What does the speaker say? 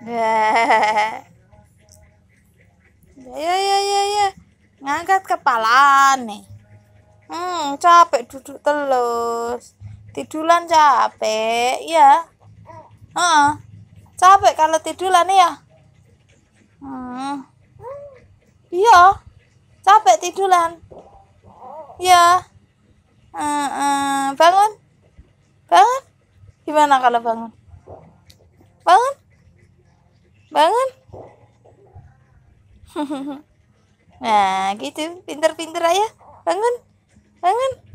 ya ya ya ya ya ngangkat kepala nih hmm capek duduk terus tiduran capek ya uh -uh. capek kalau tiduran ya hmm. iya capek tiduran ya uh -uh. bangun bangun gimana kalau bangun bangun bangun nah gitu pinter-pinter ayah bangun bangun